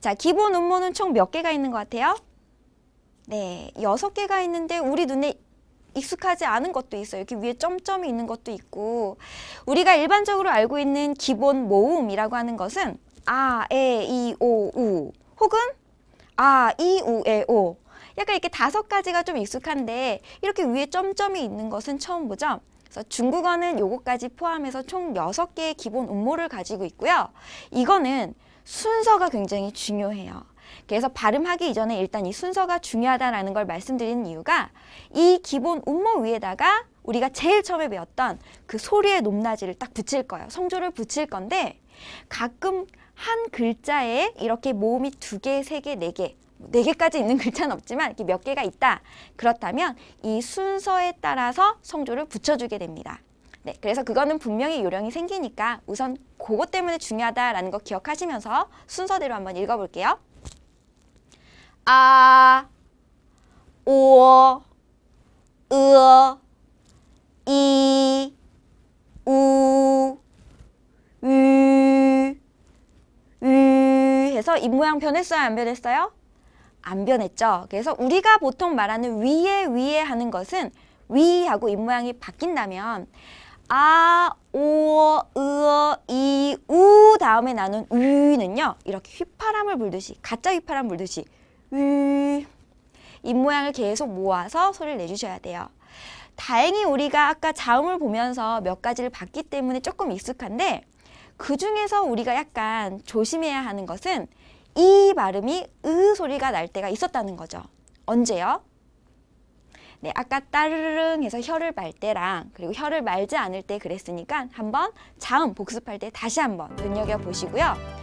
자, 기본 음모는 총 몇 개가 있는 것 같아요? 네, 여섯 개가 있는데 우리 눈에 익숙하지 않은 것도 있어요. 이렇게 위에 점점이 있는 것도 있고 우리가 일반적으로 알고 있는 기본 모음이라고 하는 것은 아, 에, 이, 오, 우 혹은 아, 이, 우, 에, 오 약간 이렇게 다섯 가지가 좀 익숙한데 이렇게 위에 점점이 있는 것은 처음 보죠? 그래서 중국어는 요거까지 포함해서 총 여섯 개의 기본 음모를 가지고 있고요. 이거는 순서가 굉장히 중요해요. 그래서 발음하기 이전에 일단 이 순서가 중요하다라는 걸 말씀드리는 이유가 이 기본 음모 위에다가 우리가 제일 처음에 배웠던 그 소리의 높낮이를 딱 붙일 거예요. 성조를 붙일 건데 가끔 한 글자에 이렇게 모음이 두 개, 세 개, 네개 네 개까지 있는 글자는 없지만 이렇게 몇 개가 있다. 그렇다면 이 순서에 따라서 성조를 붙여주게 됩니다. 네, 그래서 그거는 분명히 요령이 생기니까 우선 그것 때문에 중요하다라는 거 기억하시면서 순서대로 한번 읽어볼게요. 아, 오, 으, 이, 우, 유, 유 해서 입모양 변했어요? 안 변했어요? 안 변했죠. 그래서 우리가 보통 말하는 위에 위에 하는 것은 위하고 입모양이 바뀐다면 아, 오, 으, 어 이, 우 다음에 나는 위는요 이렇게 휘파람을 불듯이 가짜 휘파람 불듯이 위 입모양을 계속 모아서 소리를 내주셔야 돼요. 다행히 우리가 아까 자음을 보면서 몇 가지를 봤기 때문에 조금 익숙한데 그 중에서 우리가 약간 조심해야 하는 것은 이 발음이 으 소리가 날 때가 있었다는 거죠. 언제요? 네, 아까 따르릉 해서 혀를 말 때랑 그리고 혀를 말지 않을 때 그랬으니까 한번 자음 복습할 때 다시 한번 눈여겨보시고요.